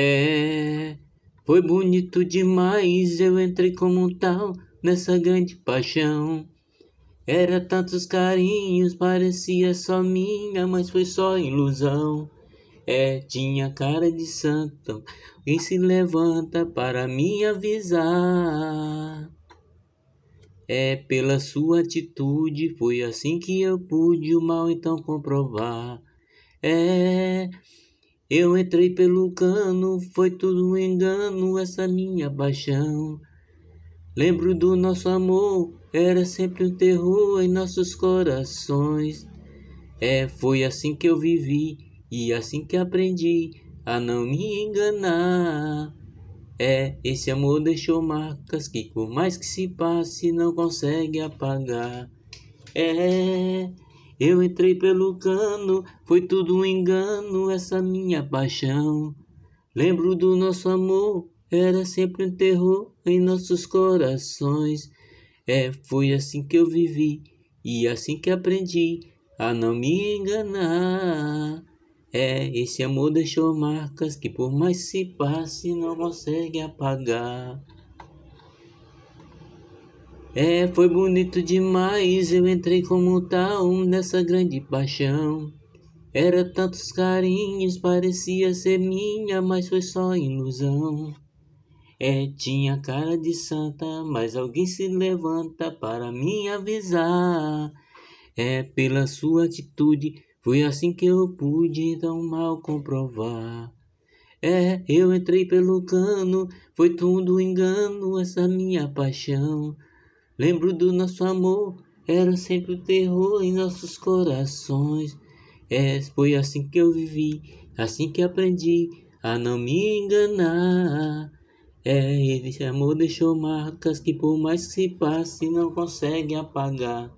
É, foi bonito demais, eu entrei como um tal nessa grande paixão. Era tantos carinhos, parecia só minha, mas foi só ilusão. É, tinha cara de santo, e se levanta para me avisar. É, pela sua atitude, foi assim que eu pude o mal então comprovar. É, eu entrei pelo cano, foi tudo um engano essa minha paixão. Lembro do nosso amor, era sempre um terror em nossos corações. É, foi assim que eu vivi e assim que aprendi a não me enganar. É, esse amor deixou marcas que por mais que se passe não consegue apagar. É. Eu entrei pelo cano, foi tudo um engano, essa minha paixão. Lembro do nosso amor, era sempre um terror em nossos corações. É, foi assim que eu vivi e assim que aprendi a não me enganar. É, esse amor deixou marcas que por mais se passe não consegue apagar. É, foi bonito demais, eu entrei como tal nessa grande paixão. Era tantos carinhos, parecia ser minha, mas foi só ilusão. É, tinha cara de santa, mas alguém se levanta para me avisar. É, pela sua atitude, foi assim que eu pude tão mal comprovar. É, eu entrei pelo cano, foi tudo engano, essa minha paixão. Lembro do nosso amor, era sempre o terror em nossos corações. É, foi assim que eu vivi, assim que aprendi a não me enganar. É, esse amor deixou marcas que por mais que se passe não consegue apagar.